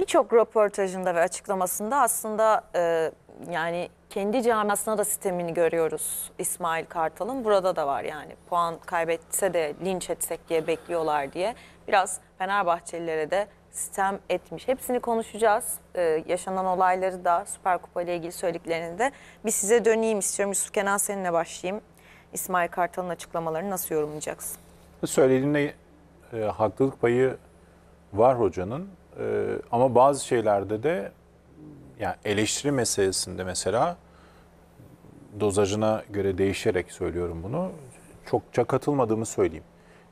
birçok röportajında ve açıklamasında aslında e, yani kendi camiasına da sistemini görüyoruz İsmail Kartal'ın. Burada da var yani puan kaybetse de linç etsek diye bekliyorlar diye. Biraz Fenerbahçelilere de sistem etmiş. Hepsini konuşacağız. Ee, yaşanan olayları da Süper Kupa ile ilgili söylediklerini de. Bir size döneyim istiyorum. Yusuf Kenan seninle başlayayım. İsmail Kartal'ın açıklamalarını nasıl yorumlayacaksın? Söylediğinde e, haklılık payı var hocanın. Ee, ama bazı şeylerde de yani eleştiri meselesinde mesela dozajına göre değişerek söylüyorum bunu. Çokça katılmadığımı söyleyeyim.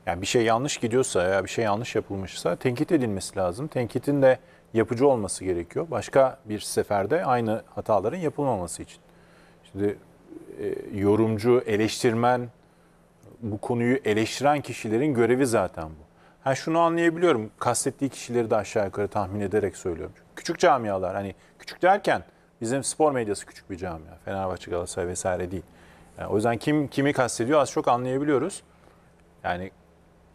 Yani bir şey yanlış gidiyorsa ya bir şey yanlış yapılmışsa tenkit edilmesi lazım. Tenkitin de yapıcı olması gerekiyor. Başka bir seferde aynı hataların yapılmaması için. Şimdi e, yorumcu, eleştirmen, bu konuyu eleştiren kişilerin görevi zaten bu. Yani şunu anlayabiliyorum. Kastettiği kişileri de aşağı yukarı tahmin ederek söylüyorum. Küçük camialar hani küçük derken bizim spor medyası küçük bir camia. Fenerbahçe, Galatasaray vesaire değil. Yani o yüzden kim kimi kastediyor az çok anlayabiliyoruz. Yani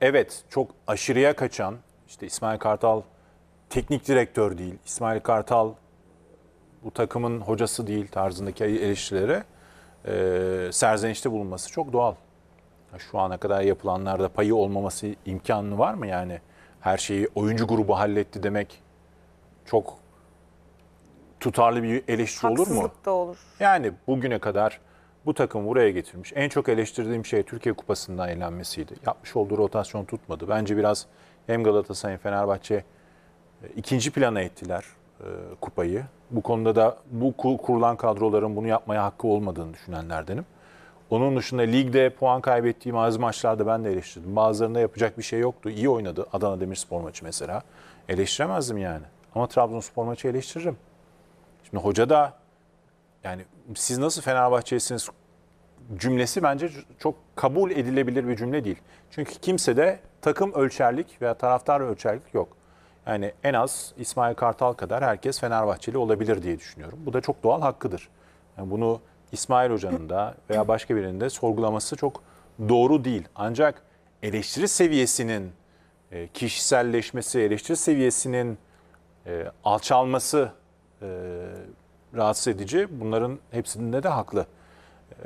evet çok aşırıya kaçan işte İsmail Kartal teknik direktör değil. İsmail Kartal bu takımın hocası değil tarzındaki eleştirilere e, serzenişte bulunması çok doğal. Şu ana kadar yapılanlarda payı olmaması imkanı var mı yani? Her şeyi oyuncu grubu halletti demek çok tutarlı bir eleştiri olur mu? Haksızlık da olur. Yani bugüne kadar bu takım buraya getirmiş. En çok eleştirdiğim şey Türkiye Kupası'ndan eğlenmesiydi. Yapmış olduğu rotasyon tutmadı. Bence biraz hem Galatasaray Fenerbahçe e, ikinci plana ettiler e, kupayı. Bu konuda da bu kurulan kadroların bunu yapmaya hakkı olmadığını düşünenlerdenim. Onun dışında ligde puan kaybettiği bazı maçlarda ben de eleştirdim. Bazılarında yapacak bir şey yoktu. İyi oynadı Adana Demirspor maçı mesela. Eleştiremezdim yani. Ama Trabzonspor maçı eleştiririm. Şimdi hoca da yani siz nasıl Fenerbahçe'siniz cümlesi bence çok kabul edilebilir bir cümle değil. Çünkü kimse de takım ölçerlik veya taraftar ölçerlik yok. Yani en az İsmail Kartal kadar herkes Fenerbahçeli olabilir diye düşünüyorum. Bu da çok doğal hakkıdır. Yani bunu İsmail Hoca'nın da veya başka birinin de sorgulaması çok doğru değil. Ancak eleştiri seviyesinin e, kişiselleşmesi, eleştiri seviyesinin e, alçalması e, rahatsız edici. Bunların hepsinde de haklı.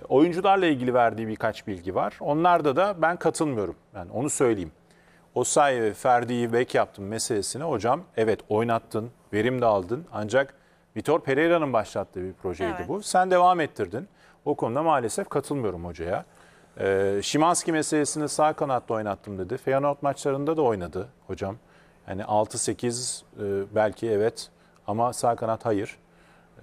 Oyuncularla ilgili verdiği birkaç bilgi var. Onlarda da ben katılmıyorum. Yani onu söyleyeyim. O ve Ferdi'yi bek yaptım meselesine hocam evet oynattın, verim de aldın ancak Vitor Pereira'nın başlattığı bir projeydi evet. bu. Sen devam ettirdin. O konuda maalesef katılmıyorum hocaya. Ee, Şimanski meselesini sağ kanatta oynattım dedi. Feyenoord maçlarında da oynadı hocam. Yani 6-8 e, belki evet ama sağ kanat hayır.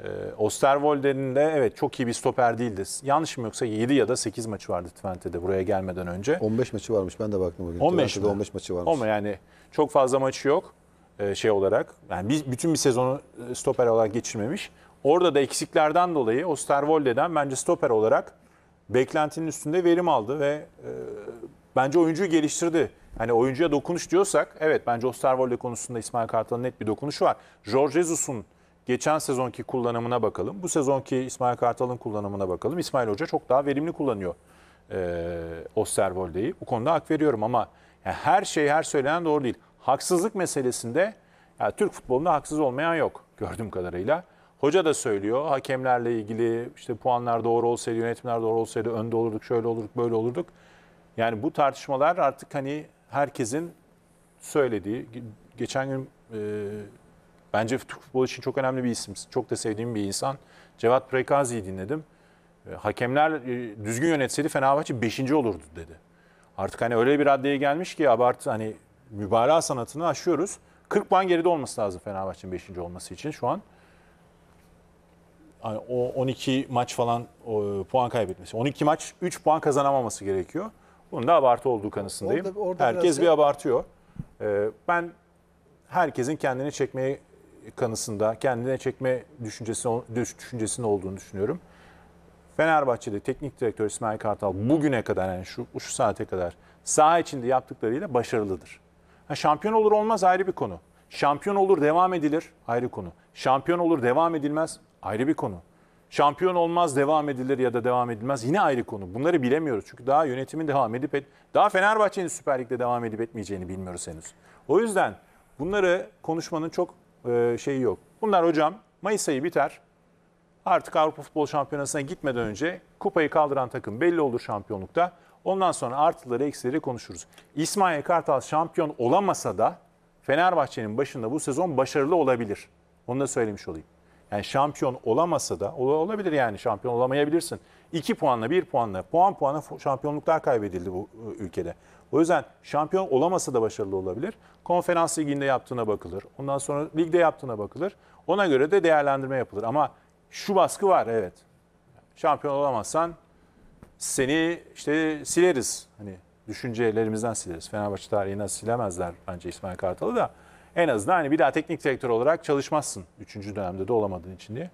E, ee, Osterwolder'in de evet çok iyi bir stoper değildi. Yanlışım yoksa 7 ya da 8 maçı vardı Twente'de buraya gelmeden önce. 15 maçı varmış ben de baktım. Bugün. 15 mi? 15 maçı varmış. Ama yani çok fazla maçı yok. E, şey olarak yani biz bütün bir sezonu e, stoper olarak geçirmemiş. Orada da eksiklerden dolayı Osterwolde'den bence stoper olarak beklentinin üstünde verim aldı ve e, bence oyuncuyu geliştirdi. Hani oyuncuya dokunuş diyorsak evet bence Osterwolde konusunda İsmail Kartal'ın net bir dokunuşu var. George Jesus'un geçen sezonki kullanımına bakalım. Bu sezonki İsmail Kartal'ın kullanımına bakalım. İsmail Hoca çok daha verimli kullanıyor e, Osterwolde'yi. Bu konuda hak veriyorum ama yani her şey her söylenen doğru değil. Haksızlık meselesinde yani Türk futbolunda haksız olmayan yok gördüğüm kadarıyla. Hoca da söylüyor hakemlerle ilgili işte puanlar doğru olsaydı, yönetimler doğru olsaydı önde olurduk, şöyle olurduk, böyle olurduk. Yani bu tartışmalar artık hani herkesin söylediği, geçen gün e, bence Türk futbolu için çok önemli bir isim, çok da sevdiğim bir insan. Cevat Prekazi'yi dinledim. E, hakemler e, düzgün yönetseydi Fenerbahçe 5. olurdu dedi. Artık hani öyle bir raddeye gelmiş ki abartı hani mübalağa sanatını aşıyoruz. 40 puan geride olması lazım Fenerbahçe'nin 5. olması için şu an. Yani o 12 maç falan o, puan kaybetmesi. 12 maç 3 puan kazanamaması gerekiyor. Bunun da abartı olduğu kanısındayım. Orada, orada Herkes bir abartıyor. Ee, ben herkesin kendini çekmeye kanısında, kendine çekme düşüncesi, düşüncesinin olduğunu düşünüyorum. Fenerbahçe'de teknik direktör İsmail Kartal bugüne kadar yani şu, şu saate kadar saha içinde yaptıklarıyla başarılıdır. Ha, şampiyon olur olmaz ayrı bir konu. Şampiyon olur devam edilir ayrı konu. Şampiyon olur devam edilmez ayrı bir konu. Şampiyon olmaz devam edilir ya da devam edilmez yine ayrı konu. Bunları bilemiyoruz çünkü daha yönetimin devam edip et, daha Fenerbahçe'nin Süper Lig'de devam edip etmeyeceğini bilmiyoruz henüz. O yüzden bunları konuşmanın çok e, şeyi yok. Bunlar hocam Mayıs ayı biter. Artık Avrupa Futbol Şampiyonası'na gitmeden önce kupayı kaldıran takım belli olur şampiyonlukta. Ondan sonra artıları eksileri konuşuruz. İsmail Kartal şampiyon olamasa da Fenerbahçe'nin başında bu sezon başarılı olabilir. Onu da söylemiş olayım. Yani şampiyon olamasa da olabilir yani şampiyon olamayabilirsin. 2 puanla 1 puanla puan puana şampiyonluklar kaybedildi bu ıı, ülkede. O yüzden şampiyon olamasa da başarılı olabilir. Konferans liginde yaptığına bakılır. Ondan sonra ligde yaptığına bakılır. Ona göre de değerlendirme yapılır. Ama şu baskı var evet. Şampiyon olamazsan seni işte sileriz. Hani düşüncelerimizden sileriz. Fenerbahçe tarihine silemezler bence İsmail Kartal'ı da. En azından hani bir daha teknik direktör olarak çalışmazsın. Üçüncü dönemde de olamadığın için diye.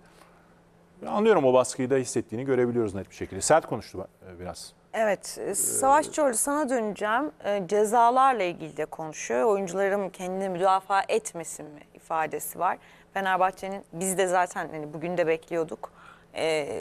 Anlıyorum o baskıyı da hissettiğini görebiliyoruz net bir şekilde. Sert konuştu e, biraz. Evet, e, Savaş ee, Çorlu sana döneceğim. E, cezalarla ilgili de konuşuyor. Oyuncularım kendini müdafaa etmesin mi ifadesi var. Fenerbahçe'nin biz de zaten hani bugün de bekliyorduk. E,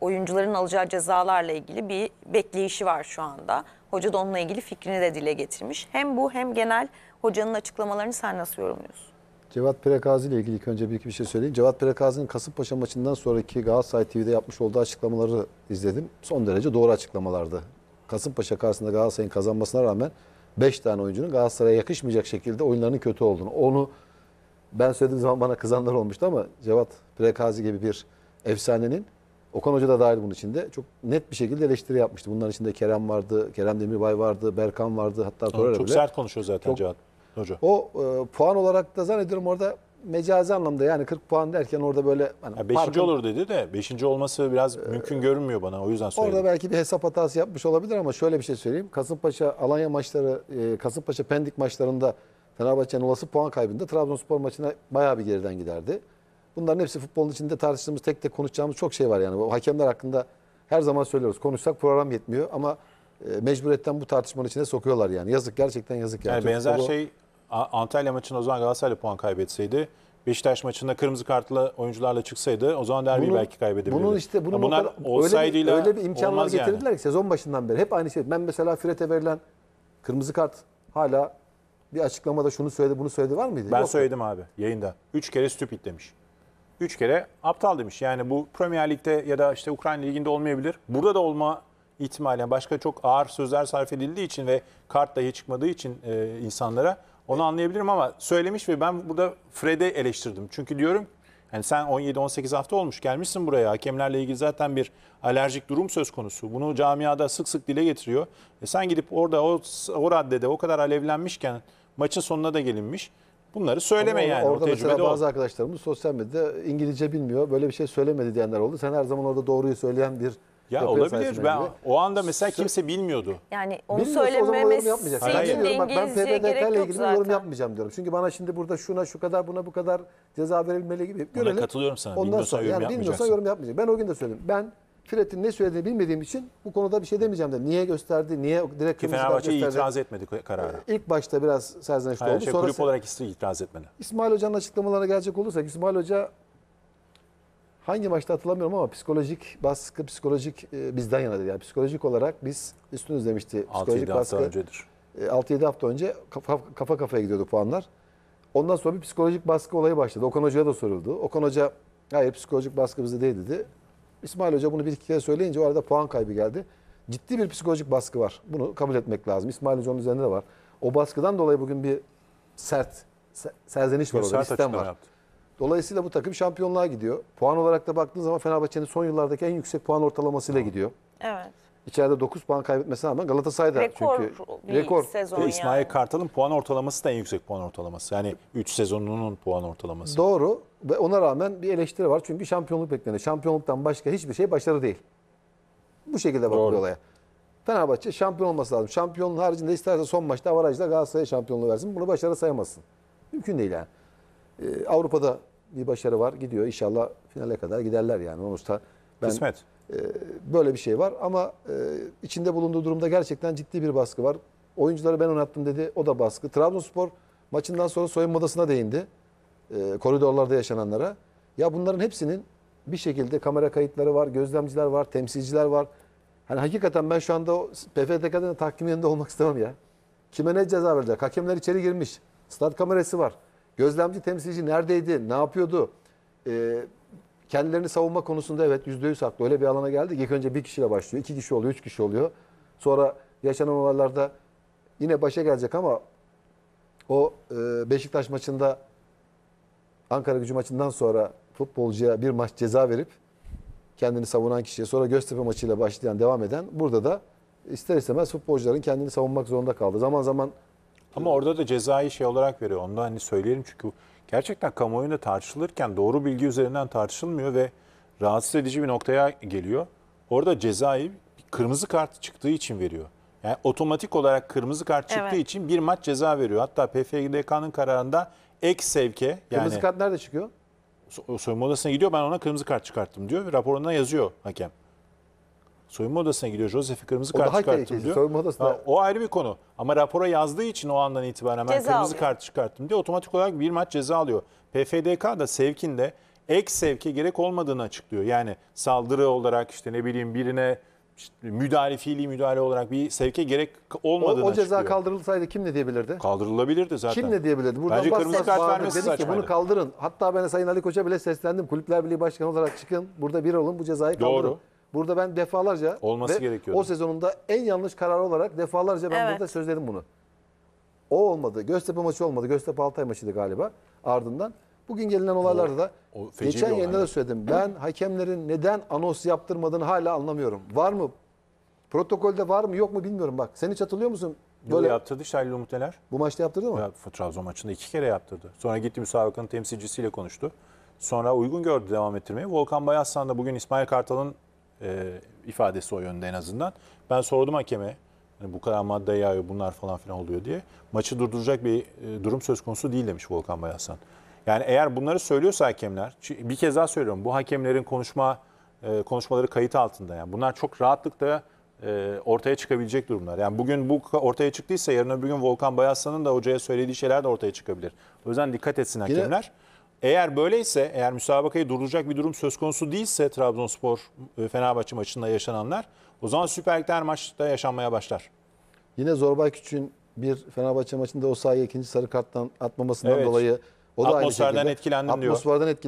oyuncuların alacağı cezalarla ilgili bir bekleyişi var şu anda. Hoca da onunla ilgili fikrini de dile getirmiş. Hem bu hem genel hocanın açıklamalarını sen nasıl yorumluyorsun? Cevat Prekazi ile ilgili önce bir iki bir şey söyleyeyim. Cevat Prekazi'nin Kasımpaşa maçından sonraki Galatasaray TV'de yapmış olduğu açıklamaları izledim. Son derece doğru açıklamalardı. Kasımpaşa karşısında Galatasaray'ın kazanmasına rağmen 5 tane oyuncunun Galatasaray'a yakışmayacak şekilde oyunlarının kötü olduğunu, onu ben söylediğim zaman bana kızanlar olmuştu ama Cevat Prekazi gibi bir efsanenin Okan Hoca da dahil bunun içinde çok net bir şekilde eleştiri yapmıştı. Bunların içinde Kerem vardı, Kerem Demirbay vardı, Berkan vardı hatta Torreira bile. Çok sert konuşuyor zaten çok, Cevat Hoca. O e, puan olarak da zannediyorum orada mecazi anlamda yani 40 puan derken orada böyle hani ya beşinci parkın, olur dedi de beşinci olması biraz e, mümkün görünmüyor bana o yüzden söyledim. Orada belki bir hesap hatası yapmış olabilir ama şöyle bir şey söyleyeyim. Kasımpaşa Alanya maçları, e, Kasımpaşa Pendik maçlarında Fenerbahçe'nin olası puan kaybında Trabzonspor maçına bayağı bir geriden giderdi. Bunların hepsi futbolun içinde tartıştığımız, tek tek konuşacağımız çok şey var yani. Bu hakemler hakkında her zaman söylüyoruz. Konuşsak program yetmiyor ama e, mecburiyetten bu tartışmanın içine sokuyorlar yani. Yazık gerçekten yazık yani. yani benzer futbolu... şey Antalya maçında o zaman Galatasaray'la puan kaybetseydi Beşiktaş maçında kırmızı kartla oyuncularla çıksaydı o zaman derbiyi bunun, belki kaybedebilirdi. Bunun işte bunun ya bunlar olsaydı öyle, bir, öyle bir imkanlar getirdiler yani. ki sezon başından beri hep aynı şey. Ben mesela Fred'e verilen kırmızı kart hala bir açıklamada şunu söyledi bunu söyledi var mıydı? Ben Yok. söyledim abi yayında. Üç kere stupid demiş. Üç kere aptal demiş. Yani bu Premier Lig'de ya da işte Ukrayna Ligi'nde olmayabilir. Burada da olma ihtimali. başka çok ağır sözler sarf edildiği için ve kart dahi çıkmadığı için e, insanlara onu anlayabilirim ama söylemiş ve ben burada Fred'e eleştirdim. Çünkü diyorum yani sen 17-18 hafta olmuş gelmişsin buraya. Hakemlerle ilgili zaten bir alerjik durum söz konusu. Bunu camiada sık sık dile getiriyor. E sen gidip orada o, o raddede o kadar alevlenmişken maçın sonuna da gelinmiş. Bunları söyleme Ama yani. Orada o mesela bazı o. arkadaşlarımız sosyal medyada İngilizce bilmiyor. Böyle bir şey söylemedi diyenler oldu. Sen her zaman orada doğruyu söyleyen bir ya Yapıyor olabilir. Ben o anda mesela kimse bilmiyordu. Yani onu Bilmiyorsa o zaman yorum söylememesi Ben için de diyorum bak ben İngilizceye ile yok ilgili yorum yapmayacağım diyorum. Çünkü bana şimdi burada şuna şu kadar buna bu kadar ceza verilmeli gibi. Buna katılıyorum sana. Ondan sonra yorum yani bilmiyorsa yorum yapmayacak. Ben o gün de söyledim. Ben Fred'in ne söylediğini bilmediğim için bu konuda bir şey demeyeceğim de. Niye gösterdi? Niye direkt Ki kırmızı kart Fenerbahçe gösterdi? itiraz etmedi karara. İlk başta biraz serzenişli oldu. şey, kulüp olarak hiç itiraz etmedi. İsmail Hoca'nın açıklamalarına gelecek olursak İsmail Hoca Hangi maçta hatırlamıyorum ama psikolojik baskı, psikolojik e, bizden yanadır. Yani psikolojik olarak biz üstünüz demişti. 6-7 Psikolojik hafta baskı. öncedir. E, 6-7 hafta önce kafa, kafa kafaya gidiyordu puanlar. Ondan sonra bir psikolojik baskı olayı başladı. Okan Hoca'ya da soruldu. Okan Hoca hayır psikolojik baskı bizde değil dedi. İsmail Hoca bunu bir iki kere söyleyince o arada puan kaybı geldi. Ciddi bir psikolojik baskı var. Bunu kabul etmek lazım. İsmail Hoca'nın üzerinde de var. O baskıdan dolayı bugün bir sert se- serzeniş var Böyle orada. sert İstem var. yaptı. Dolayısıyla bu takım şampiyonluğa gidiyor. Puan olarak da baktığın zaman Fenerbahçe'nin son yıllardaki en yüksek puan ortalamasıyla gidiyor. Evet. İçeride 9 puan kaybetmesine rağmen Galatasaray'da rekor çünkü bir rekor sezon yani. İsmail Kartal'ın puan ortalaması da en yüksek puan ortalaması. Yani 3 sezonunun puan ortalaması. Doğru ve ona rağmen bir eleştiri var. Çünkü şampiyonluk bekleniyor. Şampiyonluktan başka hiçbir şey başarı değil. Bu şekilde bakıyor olaya. Fenerbahçe şampiyon olması lazım. Şampiyonluğun haricinde isterse son maçta avarajda Galatasaray'a şampiyonluğu versin. Bunu başarı sayamazsın. Mümkün değil yani. Ee, Avrupa'da bir başarı var. Gidiyor inşallah finale kadar giderler yani. Manus'ta ben Kısmet. E, böyle bir şey var ama e, içinde bulunduğu durumda gerçekten ciddi bir baskı var. Oyuncuları ben oynattım dedi. O da baskı. Trabzonspor maçından sonra soyunma odasına değindi. E, koridorlarda yaşananlara. Ya bunların hepsinin bir şekilde kamera kayıtları var, gözlemciler var, temsilciler var. Hani hakikaten ben şu anda PFTK'dan tahkim yanında olmak istemem ya. Kime ne ceza verecek? Hakemler içeri girmiş. Stat kamerası var. Gözlemci temsilci neredeydi? Ne yapıyordu? E, kendilerini savunma konusunda evet yüzde yüz haklı. Öyle bir alana geldi İlk önce bir kişiyle başlıyor. iki kişi oluyor, üç kişi oluyor. Sonra yaşanan olaylarda yine başa gelecek ama o e, Beşiktaş maçında Ankara gücü maçından sonra futbolcuya bir maç ceza verip kendini savunan kişiye sonra Göztepe maçıyla başlayan devam eden burada da ister istemez futbolcuların kendini savunmak zorunda kaldı. Zaman zaman ama orada da cezai şey olarak veriyor. Onu da hani söyleyelim çünkü gerçekten kamuoyunda tartışılırken doğru bilgi üzerinden tartışılmıyor ve rahatsız edici bir noktaya geliyor. Orada cezayı kırmızı kart çıktığı için veriyor. Yani otomatik olarak kırmızı kart çıktığı Evet. için bir maç ceza veriyor. Hatta PFGDK'nın kararında ek sevke yani Kırmızı kart nerede çıkıyor? so- soyunma odasına gidiyor ben ona kırmızı kart çıkarttım diyor ve raporuna yazıyor hakem soyunma odasına gidiyor. Joseph'i kırmızı O kart çıkarttım diyor. Soyunma odasına- Ha, o ayrı bir konu. Ama rapora yazdığı için o andan itibaren ben Ceza kırmızı kart çıkarttım diye otomatik olarak bir maç ceza alıyor. PFDK da sevkinde ek sevke gerek olmadığını açıklıyor. Yani saldırı olarak işte ne bileyim birine işte müdahale fiili müdahale olarak bir sevke gerek O, olmadığını o ceza açıklıyor. kaldırılsaydı kim ne diyebilirdi? Kaldırılabilirdi zaten. Kim ne diyebilirdi? Buradan Bence kırmızı bahseder, kart bağırdık, vermesi dedik ki bunu kaldırın. Hatta ben Sayın Ali Koç'a bile seslendim. Kulüpler Birliği Başkanı olarak çıkın. Burada bir olun bu cezayı kaldırın. Doğru. Burada ben defalarca olması gerekiyordu. O sezonunda en yanlış karar olarak defalarca ben Evet. burada sözledim bunu. O olmadı. Göztepe maçı olmadı. Göztepe Altay maçıydı galiba. Ardından bugün gelinen olaylarda da o feci geçen bir yayında da söyledim. Ben hakemlerin neden anons yaptırmadığını hala anlamıyorum. Var mı? Protokolde var mı yok mu bilmiyorum bak. Sen hiç hatırlıyor musun? Böyle Böyle yaptırdı Şahin Umteler. Bu maçta yaptırdı mı? Ya, Trabzon maçında iki kere yaptırdı. Sonra gitti müsabakanın temsilcisiyle konuştu. Sonra uygun gördü devam ettirmeyi. Volkan Bayazsan da bugün İsmail Kartal'ın e, ifadesi o yönde en azından. Ben sordum hakeme hani bu kadar madde yağıyor bunlar falan filan oluyor diye. Maçı durduracak bir e, durum söz konusu değil demiş Volkan Bayasan. Yani eğer bunları söylüyorsa hakemler, bir kez daha söylüyorum bu hakemlerin konuşma e, konuşmaları kayıt altında. Yani bunlar çok rahatlıkla e, ortaya çıkabilecek durumlar. Yani bugün bu ortaya çıktıysa yarın öbür gün Volkan Bayaslan'ın da hocaya söylediği şeyler de ortaya çıkabilir. O yüzden dikkat etsin hakemler. Yine... Eğer böyleyse, eğer müsabakayı durduracak bir durum söz konusu değilse Trabzonspor e, Fenerbahçe maçında yaşananlar o zaman Süper Lig'de her maçta yaşanmaya başlar. Yine Zorbay Küçük'ün bir Fenerbahçe maçında o sahaya ikinci sarı karttan atmamasından Evet. dolayı o da aynı Atmosferden şekilde etkilendim diyor. atmosferden etkilen